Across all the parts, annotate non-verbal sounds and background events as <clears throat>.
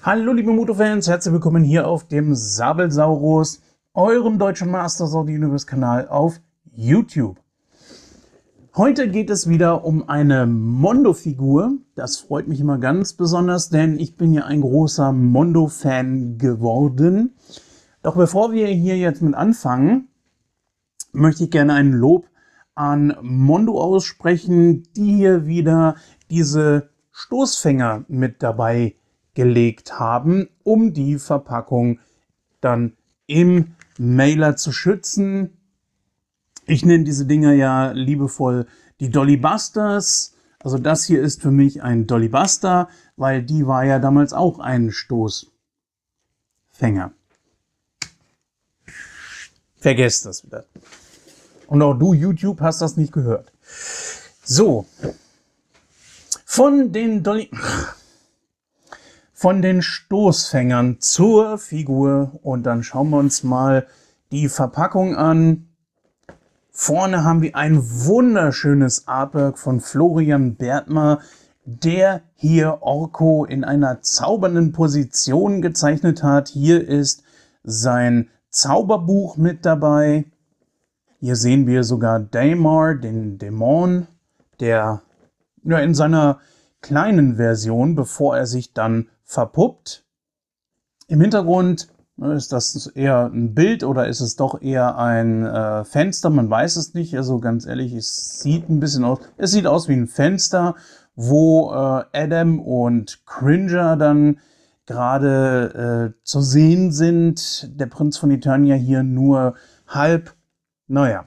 Hallo liebe Motorfans, herzlich willkommen hier auf dem Sabelsaurus, eurem deutschen Master of the Universe Kanal auf YouTube. Heute geht es wieder um eine Mondo-Figur. Das freut mich immer ganz besonders, denn ich bin ja ein großer Mondo-Fan geworden. Doch bevor wir hier jetzt mit anfangen, möchte ich gerne ein Lob an Mondo aussprechen, die hier wieder diese Stoßfänger mit dabei haben gelegt haben, um die Verpackung dann im Mailer zu schützen. Ich nenne diese Dinger ja liebevoll die Dolly Busters. Also das hier ist für mich ein Dolly Buster, weil die war ja damals auch ein Stoßfänger. Vergesst das wieder. Und auch du, YouTube, hast das nicht gehört. So. Von den Dolly von den Stoßfängern zur Figur. Und dann schauen wir uns mal die Verpackung an. Vorne haben wir ein wunderschönes Artwork von Florian Bertmer, der hier Orko in einer zaubernden Position gezeichnet hat. Hier ist sein Zauberbuch mit dabei. Hier sehen wir sogar Daemar, den Dämon, der ja, in seiner kleinen Version, bevor er sich dann verpuppt. Im Hintergrund ne, ist das eher ein Bild oder ist es doch eher ein äh, Fenster? Man weiß es nicht. Also ganz ehrlich, es sieht ein bisschen aus. Es sieht aus wie ein Fenster, wo äh, Adam und Cringer dann gerade äh, zu sehen sind. Der Prinz von Eternia hier nur halb. Naja.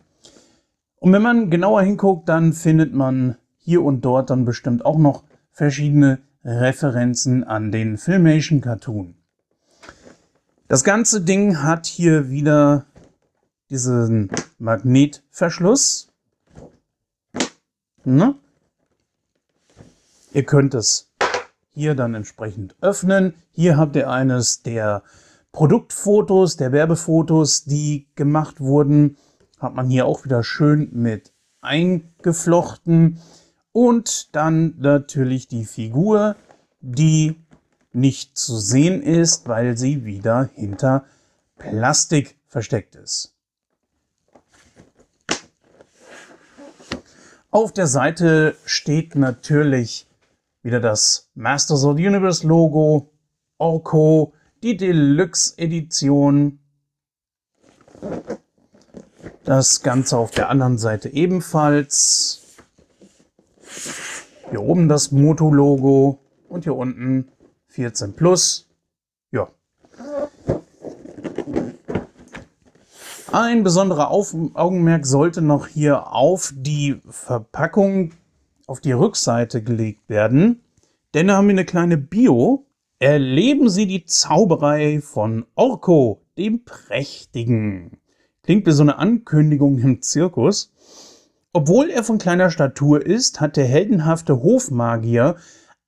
Und wenn man genauer hinguckt, dann findet man hier und dort dann bestimmt auch noch verschiedene Referenzen an den Filmation Cartoon. Das ganze Ding hat hier wieder diesen Magnetverschluss. Ne? Ihr könnt es hier dann entsprechend öffnen. Hier habt ihr eines der Produktfotos, der Werbefotos, die gemacht wurden. Hat man hier auch wieder schön mit eingeflochten. Und dann natürlich die Figur, die nicht zu sehen ist, weil sie wieder hinter Plastik versteckt ist. Auf der Seite steht natürlich wieder das Masters of the Universe Logo, Orko, die Deluxe Edition. Das Ganze auf der anderen Seite ebenfalls. Hier oben das Moto-Logo und hier unten 14 Plus. Ja. Ein besonderer auf Augenmerk sollte noch hier auf die Verpackung, auf die Rückseite gelegt werden. Denn da haben wir eine kleine Bio. Erleben Sie die Zauberei von Orko, dem Prächtigen. Klingt wie so eine Ankündigung im Zirkus. Obwohl er von kleiner Statur ist, hat der heldenhafte Hofmagier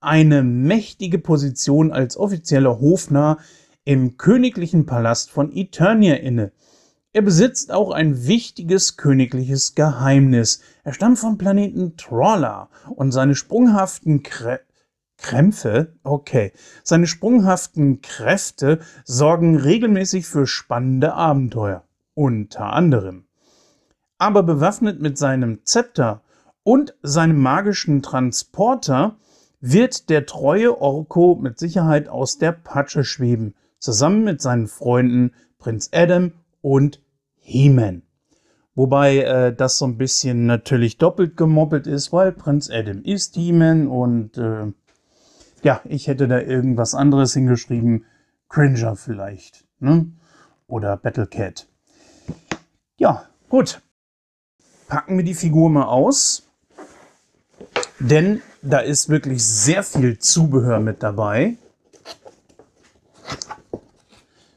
eine mächtige Position als offizieller Hofnarr im königlichen Palast von Eternia inne. Er besitzt auch ein wichtiges königliches Geheimnis. Er stammt vom Planeten Trolla und seine sprunghaften Krä Krämpfe, okay, seine sprunghaften Kräfte sorgen regelmäßig für spannende Abenteuer. Unter anderem aber bewaffnet mit seinem Zepter und seinem magischen Transporter wird der treue Orko mit Sicherheit aus der Patsche schweben, zusammen mit seinen Freunden Prinz Adam und He-Man. Wobei äh, das so ein bisschen natürlich doppelt gemoppelt ist, weil Prinz Adam ist He-Man und äh, ja, ich hätte da irgendwas anderes hingeschrieben. Cringer vielleicht, ne? Oder Battlecat. Ja, gut packen wir die Figur mal aus, denn da ist wirklich sehr viel Zubehör mit dabei.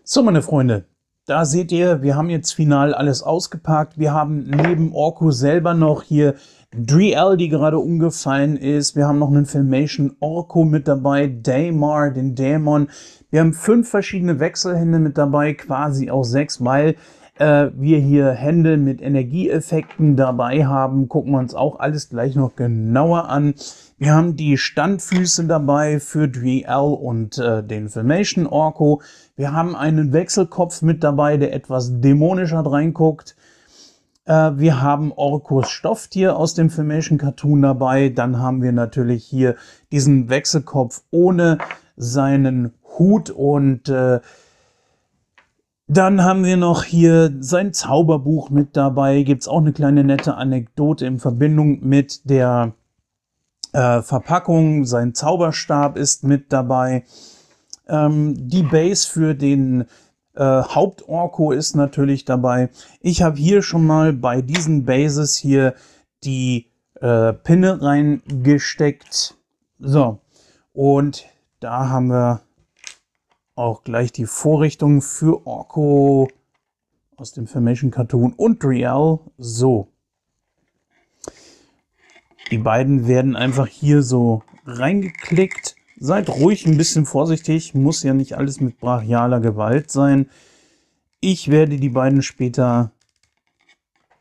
So, meine Freunde, da seht ihr, wir haben jetzt final alles ausgepackt. Wir haben neben Orko selber noch hier Dreel, die gerade umgefallen ist. Wir haben noch einen Filmation Orko mit dabei, Daymar, den Dämon. Wir haben fünf verschiedene Wechselhände mit dabei, quasi auch sechs, weil äh, wir hier Hände mit Energieeffekten dabei haben, gucken wir uns auch alles gleich noch genauer an. Wir haben die Standfüße dabei für DL und äh, den Filmation Orco. Wir haben einen Wechselkopf mit dabei, der etwas dämonischer reinguckt. Äh, wir haben Orkos Stofftier aus dem Filmation Cartoon dabei. Dann haben wir natürlich hier diesen Wechselkopf ohne seinen Hut und äh, dann haben wir noch hier sein Zauberbuch mit dabei. Gibt's auch eine kleine nette Anekdote in Verbindung mit der äh, Verpackung. Sein Zauberstab ist mit dabei. Ähm, die Base für den äh, Hauptorko ist natürlich dabei. Ich habe hier schon mal bei diesen Bases hier die äh, Pinne reingesteckt. So, und da haben wir auch gleich die Vorrichtung für Orko aus dem Formation Cartoon und Real. So. Die beiden werden einfach hier so reingeklickt. Seid ruhig ein bisschen vorsichtig, muss ja nicht alles mit brachialer Gewalt sein. Ich werde die beiden später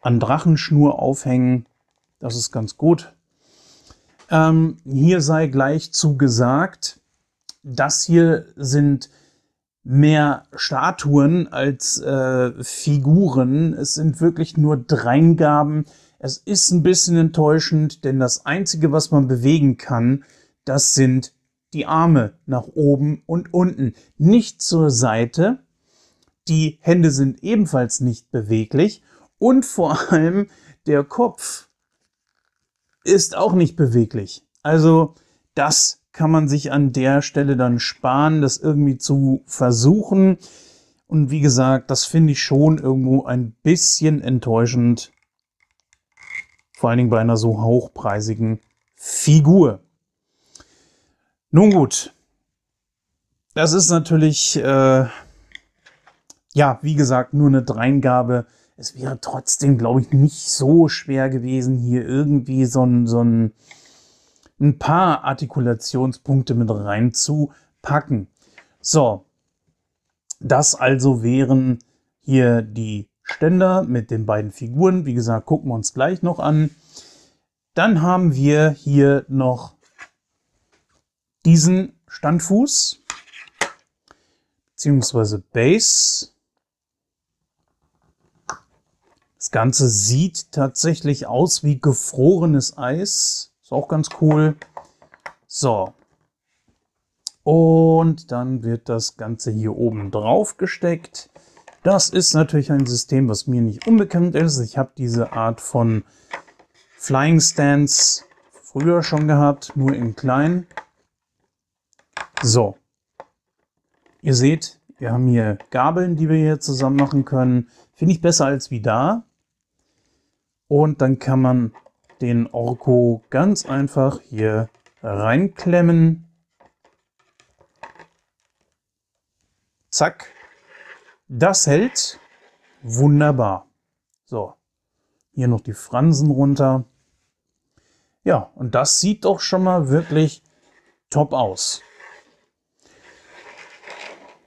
an Drachenschnur aufhängen. Das ist ganz gut. Ähm, hier sei gleich zugesagt, das hier sind mehr Statuen als äh, Figuren. Es sind wirklich nur Dreingaben. Es ist ein bisschen enttäuschend, denn das Einzige, was man bewegen kann, das sind die Arme nach oben und unten, nicht zur Seite. Die Hände sind ebenfalls nicht beweglich und vor allem der Kopf ist auch nicht beweglich. Also das kann man sich an der Stelle dann sparen, das irgendwie zu versuchen. Und wie gesagt, das finde ich schon irgendwo ein bisschen enttäuschend. Vor allen Dingen bei einer so hochpreisigen Figur. Nun gut, das ist natürlich, äh, ja, wie gesagt, nur eine Dreingabe. Es wäre trotzdem, glaube ich, nicht so schwer gewesen, hier irgendwie so ein, so ein ein paar Artikulationspunkte mit reinzupacken. So, das also wären hier die Ständer mit den beiden Figuren. Wie gesagt, gucken wir uns gleich noch an. Dann haben wir hier noch diesen Standfuß, beziehungsweise Base. Das Ganze sieht tatsächlich aus wie gefrorenes Eis. Ist auch ganz cool. So. Und dann wird das Ganze hier oben drauf gesteckt. Das ist natürlich ein System, was mir nicht unbekannt ist. Ich habe diese Art von Flying Stands früher schon gehabt, nur in klein. So. Ihr seht, wir haben hier Gabeln, die wir hier zusammen machen können. Finde ich besser als wie da. Und dann kann man den Orko ganz einfach hier reinklemmen. Zack. Das hält. Wunderbar. So, hier noch die Fransen runter. Ja, und das sieht doch schon mal wirklich top aus.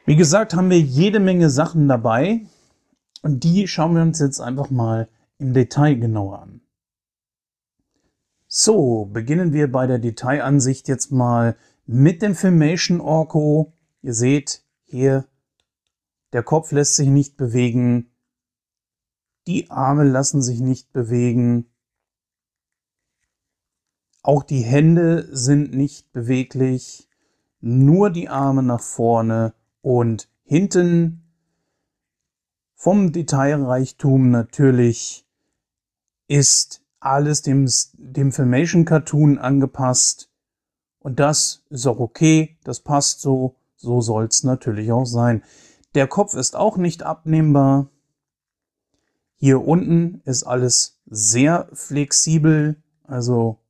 Wie gesagt, haben wir jede Menge Sachen dabei und die schauen wir uns jetzt einfach mal im Detail genauer an. So, beginnen wir bei der Detailansicht jetzt mal mit dem Filmation Orco. Ihr seht hier, der Kopf lässt sich nicht bewegen, die Arme lassen sich nicht bewegen, auch die Hände sind nicht beweglich, nur die Arme nach vorne und hinten. Vom Detailreichtum natürlich ist alles dem, dem Filmation-Cartoon angepasst. Und das ist auch okay, das passt so, so soll's natürlich auch sein. Der Kopf ist auch nicht abnehmbar. Hier unten ist alles sehr flexibel, also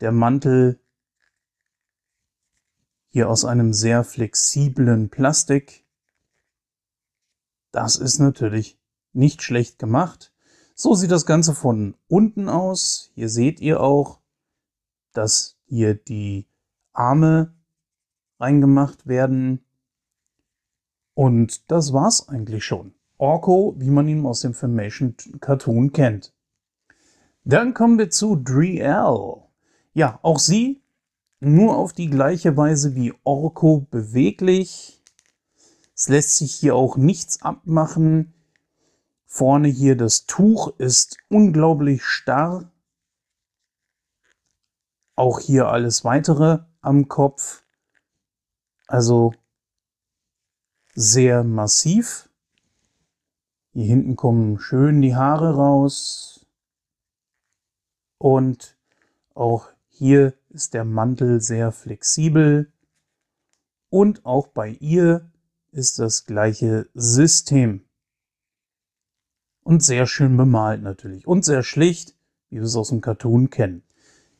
der Mantel hier aus einem sehr flexiblen Plastik. Das ist natürlich nicht schlecht gemacht. So sieht das Ganze von unten aus. Hier seht ihr auch, dass hier die Arme reingemacht werden. Und das war's eigentlich schon. Orko, wie man ihn aus dem Filmation Cartoon kennt. Dann kommen wir zu Driel. Ja, auch sie nur auf die gleiche Weise wie Orko beweglich. Es lässt sich hier auch nichts abmachen. Vorne hier das Tuch ist unglaublich starr. Auch hier alles weitere am Kopf. Also sehr massiv. Hier hinten kommen schön die Haare raus. Und auch hier ist der Mantel sehr flexibel. Und auch bei ihr ist das gleiche System und sehr schön bemalt natürlich und sehr schlicht, wie wir es aus dem Cartoon kennen.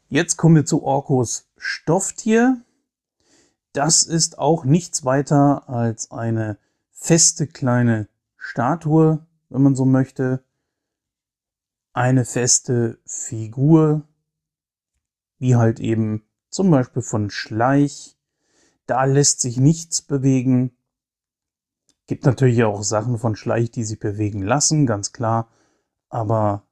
Jetzt kommen wir zu Orkos Stofftier. Das ist auch nichts weiter als eine feste kleine Statue, wenn man so möchte. Eine feste Figur, wie halt eben zum Beispiel von Schleich. Da lässt sich nichts bewegen. Gibt natürlich auch Sachen von Schleich, die sich bewegen lassen, ganz klar. Aber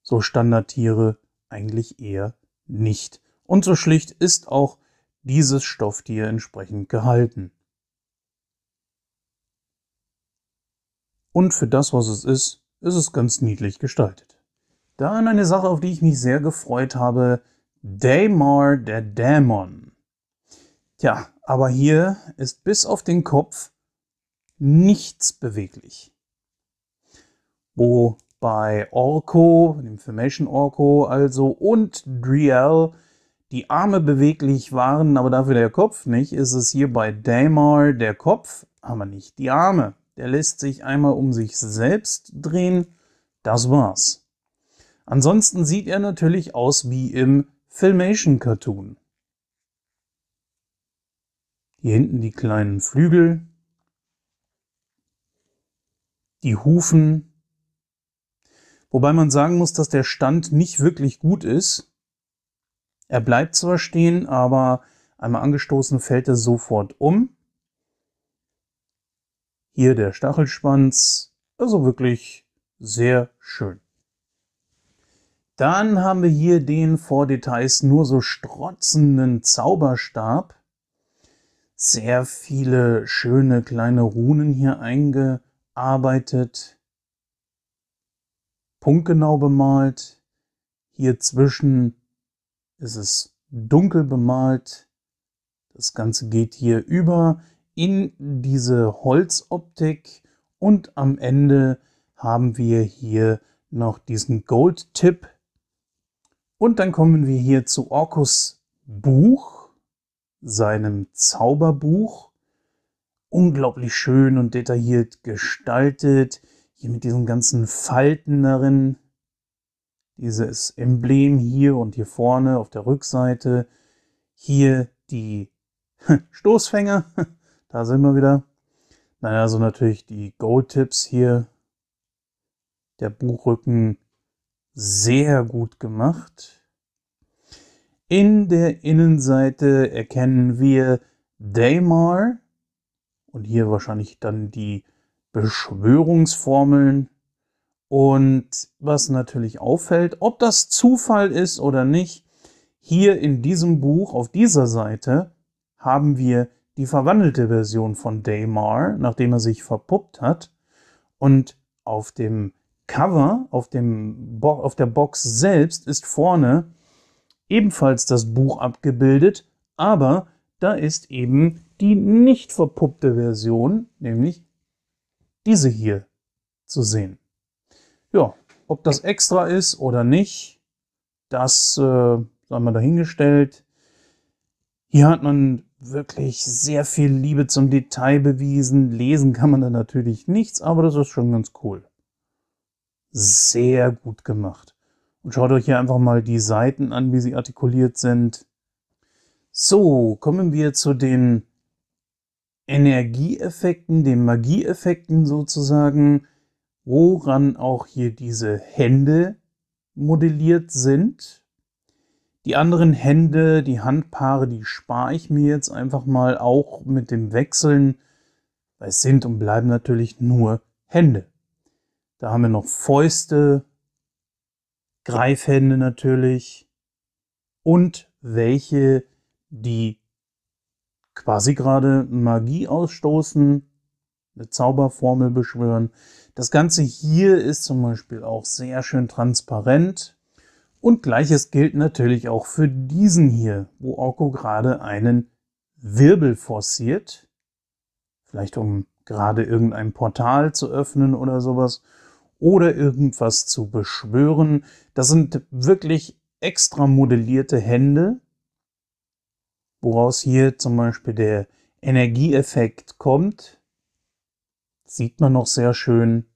so Standardtiere eigentlich eher nicht. Und so schlicht ist auch dieses Stofftier entsprechend gehalten. Und für das, was es ist, ist es ganz niedlich gestaltet. Dann eine Sache, auf die ich mich sehr gefreut habe, Daymar der Dämon. Tja, aber hier ist bis auf den Kopf nichts beweglich. Wo bei Orko, dem Filmation Orko also, und Driel die Arme beweglich waren, aber dafür der Kopf nicht, ist es hier bei Daymar der Kopf, aber nicht die Arme. Der lässt sich einmal um sich selbst drehen, das war's. Ansonsten sieht er natürlich aus wie im Filmation Cartoon. Hier hinten die kleinen Flügel, die Hufen. Wobei man sagen muss, dass der Stand nicht wirklich gut ist. Er bleibt zwar stehen, aber einmal angestoßen fällt er sofort um. Hier der Stachelschwanz, also wirklich sehr schön. Dann haben wir hier den vor Details nur so strotzenden Zauberstab sehr viele schöne kleine Runen hier eingearbeitet, punktgenau bemalt. Hier zwischen ist es dunkel bemalt. Das Ganze geht hier über in diese Holzoptik und am Ende haben wir hier noch diesen Gold-Tipp. Und dann kommen wir hier zu Orkus Buch seinem Zauberbuch. Unglaublich schön und detailliert gestaltet. Hier mit diesen ganzen Falten darin. Dieses Emblem hier und hier vorne auf der Rückseite. Hier die <laughs> Stoßfänger. <laughs> Da sind wir wieder. Dann also natürlich die Goldtips hier. Der Buchrücken sehr gut gemacht. In der Innenseite erkennen wir Daymar und hier wahrscheinlich dann die Beschwörungsformeln. Und was natürlich auffällt, ob das Zufall ist oder nicht, hier in diesem Buch auf dieser Seite haben wir die verwandelte Version von Daymar, nachdem er sich verpuppt hat. Und auf dem Cover, auf, dem Bo auf der Box selbst ist vorne ebenfalls das Buch abgebildet, aber da ist eben die nicht verpuppte Version, nämlich diese hier zu sehen. Ja, ob das extra ist oder nicht, das äh, sei mal dahingestellt. Hier hat man wirklich sehr viel Liebe zum Detail bewiesen. Lesen kann man da natürlich nichts, aber das ist schon ganz cool. Sehr gut gemacht. Und schaut euch hier einfach mal die Seiten an, wie sie artikuliert sind. So, kommen wir zu den Energieeffekten, den Magieeffekten sozusagen, woran auch hier diese Hände modelliert sind. Die anderen Hände, die Handpaare, die spare ich mir jetzt einfach mal auch mit dem Wechseln, weil es sind und bleiben natürlich nur Hände. Da haben wir noch Fäuste, Greifhände natürlich und welche, die quasi gerade Magie ausstoßen, eine Zauberformel beschwören. Das Ganze hier ist zum Beispiel auch sehr schön transparent. Und gleiches gilt natürlich auch für diesen hier, wo Orko gerade einen Wirbel forciert. Vielleicht um gerade irgendein Portal zu öffnen oder sowas oder irgendwas zu beschwören. Das sind wirklich extra modellierte Hände, woraus hier zum Beispiel der Energieeffekt kommt. sieht man noch sehr schön.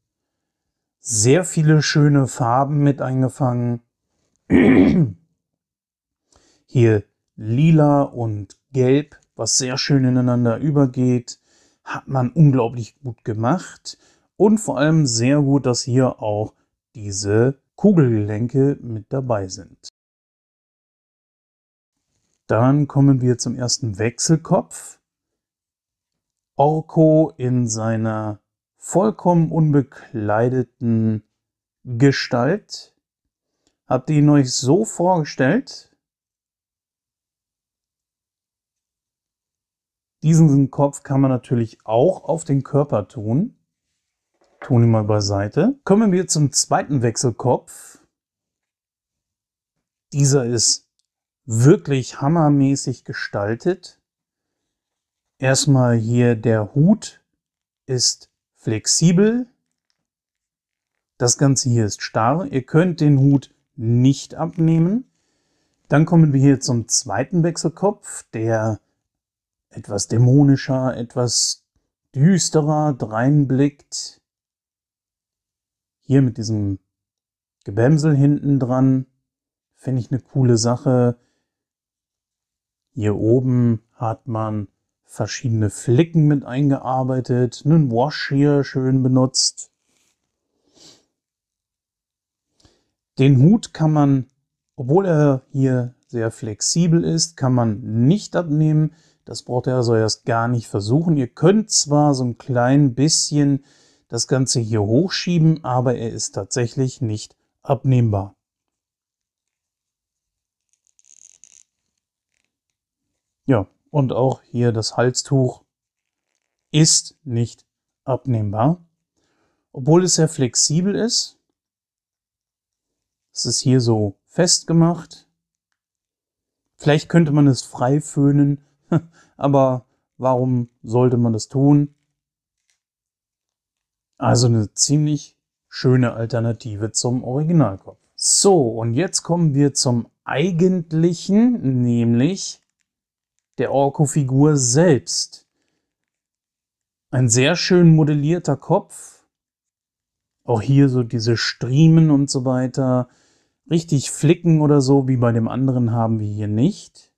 Sehr viele schöne Farben mit eingefangen. <clears throat> Hier lila und gelb, was sehr schön ineinander übergeht. Hat man unglaublich gut gemacht. Und vor allem sehr gut, dass hier auch diese Kugelgelenke mit dabei sind. Dann kommen wir zum ersten Wechselkopf. Orko in seiner vollkommen unbekleideten Gestalt. Habt ihr ihn euch so vorgestellt? Diesen Kopf kann man natürlich auch auf den Körper tun tun ihn mal beiseite. Kommen wir zum zweiten Wechselkopf. Dieser ist wirklich hammermäßig gestaltet. Erstmal hier der Hut ist flexibel. Das Ganze hier ist starr. Ihr könnt den Hut nicht abnehmen. Dann kommen wir hier zum zweiten Wechselkopf, der etwas dämonischer, etwas düsterer dreinblickt. Hier mit diesem Gebämsel hinten dran finde ich eine coole Sache. Hier oben hat man verschiedene Flicken mit eingearbeitet, einen Wash hier schön benutzt. Den Hut kann man, obwohl er hier sehr flexibel ist, kann man nicht abnehmen. Das braucht er also erst gar nicht versuchen. Ihr könnt zwar so ein klein bisschen das Ganze hier hochschieben, aber er ist tatsächlich nicht abnehmbar. Ja, und auch hier das Halstuch ist nicht abnehmbar, obwohl es sehr flexibel ist. Es ist hier so festgemacht. Vielleicht könnte man es frei föhnen, <laughs> aber warum sollte man das tun? Also eine ziemlich schöne Alternative zum Originalkopf. So, und jetzt kommen wir zum eigentlichen, nämlich der Orko-Figur selbst. Ein sehr schön modellierter Kopf. Auch hier so diese Striemen und so weiter. Richtig Flicken oder so, wie bei dem anderen haben wir hier nicht.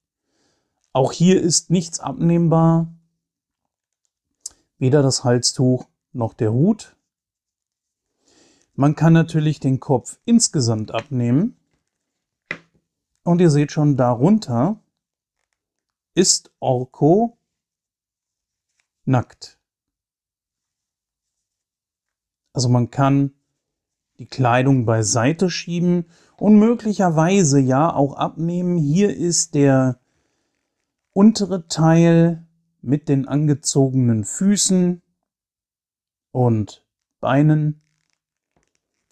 Auch hier ist nichts abnehmbar. Weder das Halstuch noch der Hut. Man kann natürlich den Kopf insgesamt abnehmen. Und ihr seht schon, darunter ist Orko nackt. Also man kann die Kleidung beiseite schieben und möglicherweise ja auch abnehmen. Hier ist der untere Teil mit den angezogenen Füßen und Beinen.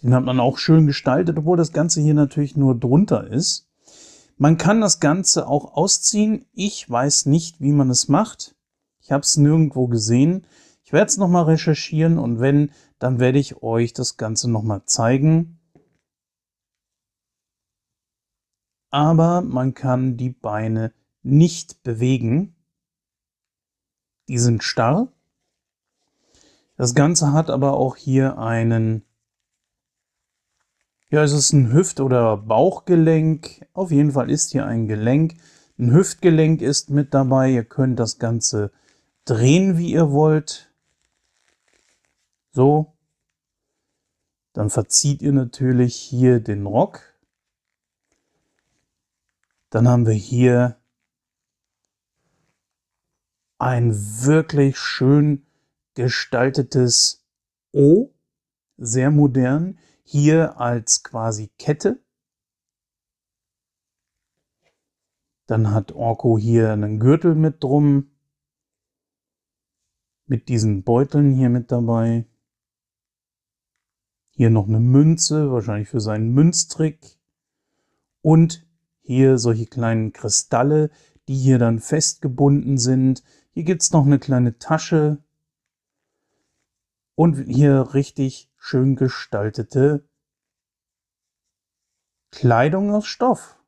Den hat man auch schön gestaltet, obwohl das Ganze hier natürlich nur drunter ist. Man kann das Ganze auch ausziehen. Ich weiß nicht, wie man es macht. Ich habe es nirgendwo gesehen. Ich werde es nochmal recherchieren und wenn, dann werde ich euch das Ganze nochmal zeigen. Aber man kann die Beine nicht bewegen. Die sind starr. Das Ganze hat aber auch hier einen, ja, ist es ein Hüft- oder Bauchgelenk. Auf jeden Fall ist hier ein Gelenk. Ein Hüftgelenk ist mit dabei. Ihr könnt das Ganze drehen, wie ihr wollt. So. Dann verzieht ihr natürlich hier den Rock. Dann haben wir hier ein wirklich schön gestaltetes O, sehr modern, hier als quasi Kette. Dann hat Orko hier einen Gürtel mit drum, mit diesen Beuteln hier mit dabei. Hier noch eine Münze, wahrscheinlich für seinen Münztrick. Und hier solche kleinen Kristalle, die hier dann festgebunden sind. Hier gibt es noch eine kleine Tasche, und hier richtig schön gestaltete Kleidung aus Stoff.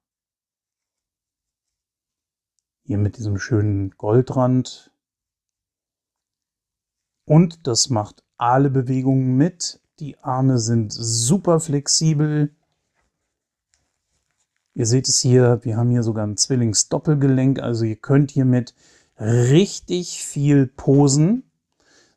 Hier mit diesem schönen Goldrand. Und das macht alle Bewegungen mit. Die Arme sind super flexibel. Ihr seht es hier, wir haben hier sogar ein Zwillingsdoppelgelenk. Also ihr könnt hiermit richtig viel posen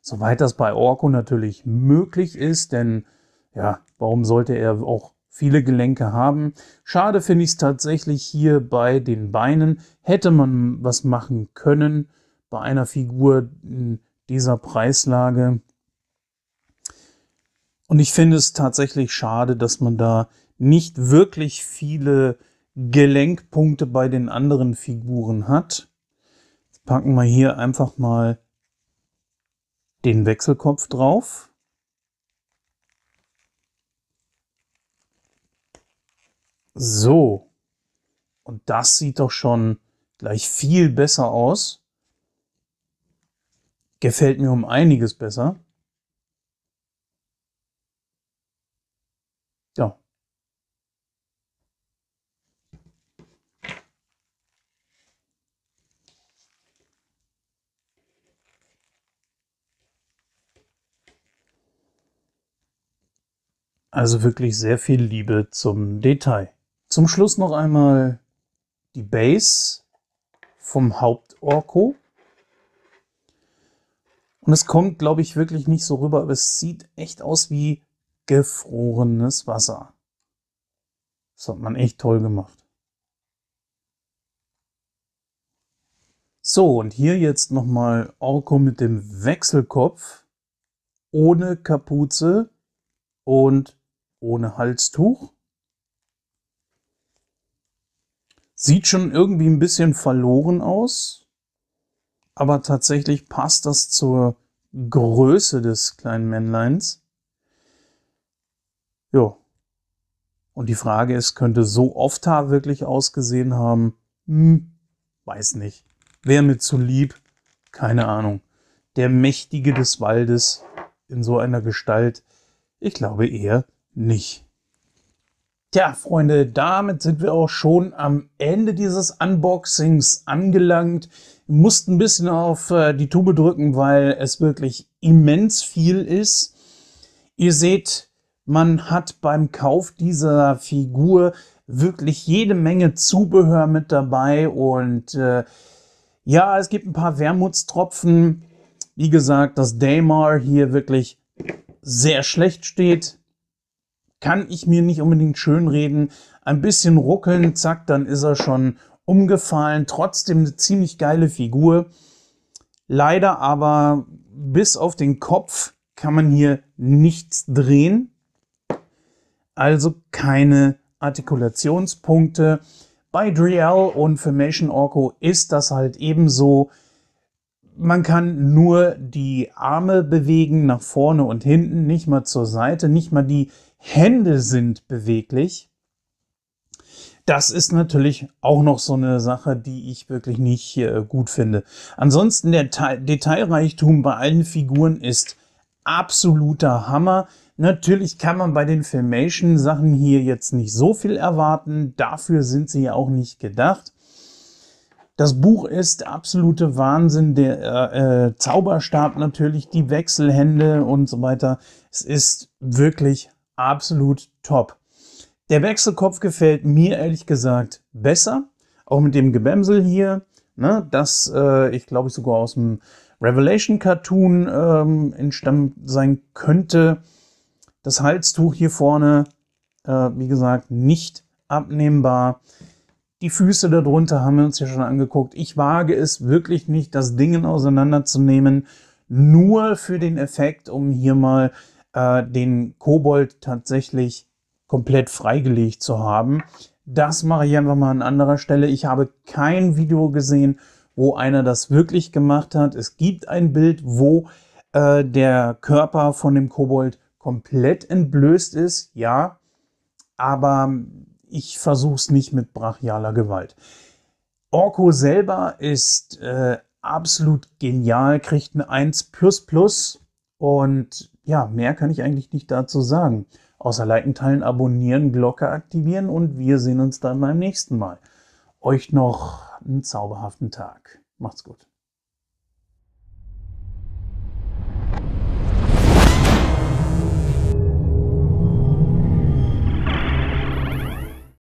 soweit das bei Orko natürlich möglich ist, denn ja, warum sollte er auch viele Gelenke haben? Schade finde ich es tatsächlich hier bei den Beinen. Hätte man was machen können bei einer Figur in dieser Preislage. Und ich finde es tatsächlich schade, dass man da nicht wirklich viele Gelenkpunkte bei den anderen Figuren hat. packen wir hier einfach mal den Wechselkopf drauf. So. Und das sieht doch schon gleich viel besser aus. Gefällt mir um einiges besser. Also wirklich sehr viel Liebe zum Detail. Zum Schluss noch einmal die Base vom Hauptorko. Und es kommt, glaube ich, wirklich nicht so rüber, aber es sieht echt aus wie gefrorenes Wasser. Das hat man echt toll gemacht. So, und hier jetzt nochmal Orko mit dem Wechselkopf, ohne Kapuze und ohne Halstuch. Sieht schon irgendwie ein bisschen verloren aus, aber tatsächlich passt das zur Größe des kleinen Männleins. Jo. Und die Frage ist, könnte so oft wirklich ausgesehen haben? Hm, weiß nicht. Wäre mir zu lieb? Keine Ahnung. Der Mächtige des Waldes in so einer Gestalt? Ich glaube eher nicht. Tja, Freunde, damit sind wir auch schon am Ende dieses Unboxings angelangt. Wir mussten ein bisschen auf äh, die Tube drücken, weil es wirklich immens viel ist. Ihr seht, man hat beim Kauf dieser Figur wirklich jede Menge Zubehör mit dabei und äh, ja, es gibt ein paar Wermutstropfen. Wie gesagt, dass Daymar hier wirklich sehr schlecht steht kann ich mir nicht unbedingt schönreden. Ein bisschen ruckeln, zack, dann ist er schon umgefallen. Trotzdem eine ziemlich geile Figur. Leider aber bis auf den Kopf kann man hier nichts drehen. Also keine Artikulationspunkte. Bei Driel und Formation Orco ist das halt ebenso. Man kann nur die Arme bewegen, nach vorne und hinten, nicht mal zur Seite, nicht mal die Hände sind beweglich. Das ist natürlich auch noch so eine Sache, die ich wirklich nicht äh, gut finde. Ansonsten der Ta Detailreichtum bei allen Figuren ist absoluter Hammer. Natürlich kann man bei den Filmation-Sachen hier jetzt nicht so viel erwarten. Dafür sind sie ja auch nicht gedacht. Das Buch ist absolute Wahnsinn, der äh, äh, Zauberstab natürlich, die Wechselhände und so weiter. Es ist wirklich absolut top. Der Wechselkopf gefällt mir ehrlich gesagt besser. Auch mit dem Gebämsel hier, ne, das äh, ich glaube ich sogar aus dem Revelation Cartoon ähm, entstammt sein könnte. Das Halstuch hier vorne, äh, wie gesagt, nicht abnehmbar. Die Füße darunter haben wir uns ja schon angeguckt. Ich wage es wirklich nicht, das Ding auseinanderzunehmen, nur für den Effekt, um hier mal äh, den Kobold tatsächlich komplett freigelegt zu haben. Das mache ich einfach mal an anderer Stelle. Ich habe kein Video gesehen, wo einer das wirklich gemacht hat. Es gibt ein Bild, wo äh, der Körper von dem Kobold komplett entblößt ist, ja, aber ähm, ich versuche es nicht mit brachialer Gewalt. Orko selber ist äh, absolut genial, kriegt ein 1 und ja, mehr kann ich eigentlich nicht dazu sagen. Außer liken, teilen, abonnieren, Glocke aktivieren und wir sehen uns dann beim nächsten Mal. Euch noch einen zauberhaften Tag. Macht's gut.